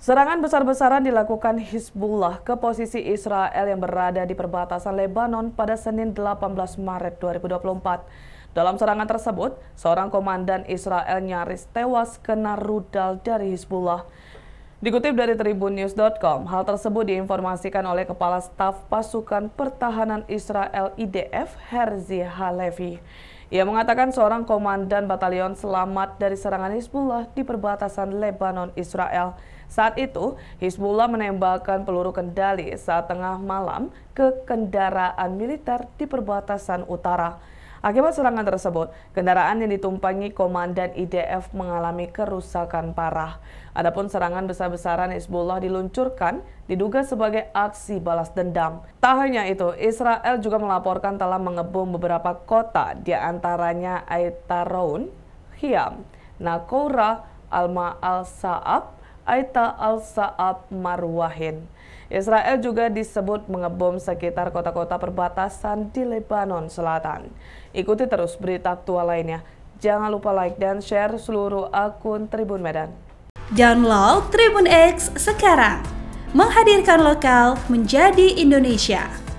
Serangan besar-besaran dilakukan Hizbullah ke posisi Israel yang berada di perbatasan Lebanon pada Senin 18 Maret 2024. Dalam serangan tersebut, seorang komandan Israel nyaris tewas kena rudal dari Hizbullah. Dikutip dari tribunnews.com, hal tersebut diinformasikan oleh Kepala Staf Pasukan Pertahanan Israel IDF Herzi Halevi. Ia mengatakan seorang komandan batalion selamat dari serangan Hizbullah di perbatasan Lebanon, Israel. Saat itu, Hizbullah menembakkan peluru kendali saat tengah malam ke kendaraan militer di perbatasan utara. Akibat serangan tersebut, kendaraan yang ditumpangi Komandan IDF mengalami kerusakan parah. Adapun serangan besar-besaran Hezbollah diluncurkan diduga sebagai aksi balas dendam. Tak hanya itu, Israel juga melaporkan telah mengebom beberapa kota, di antaranya Aitaroun, Hiam, Nakoura, Alma al-Sa'ab, Aita al-Sa'ab Marwahin. Israel juga disebut mengebom sekitar kota-kota perbatasan di Lebanon Selatan. Ikuti terus berita aktual lainnya. Jangan lupa like dan share seluruh akun Tribun Medan. Download Tribun X sekarang. Menghadirkan lokal menjadi Indonesia.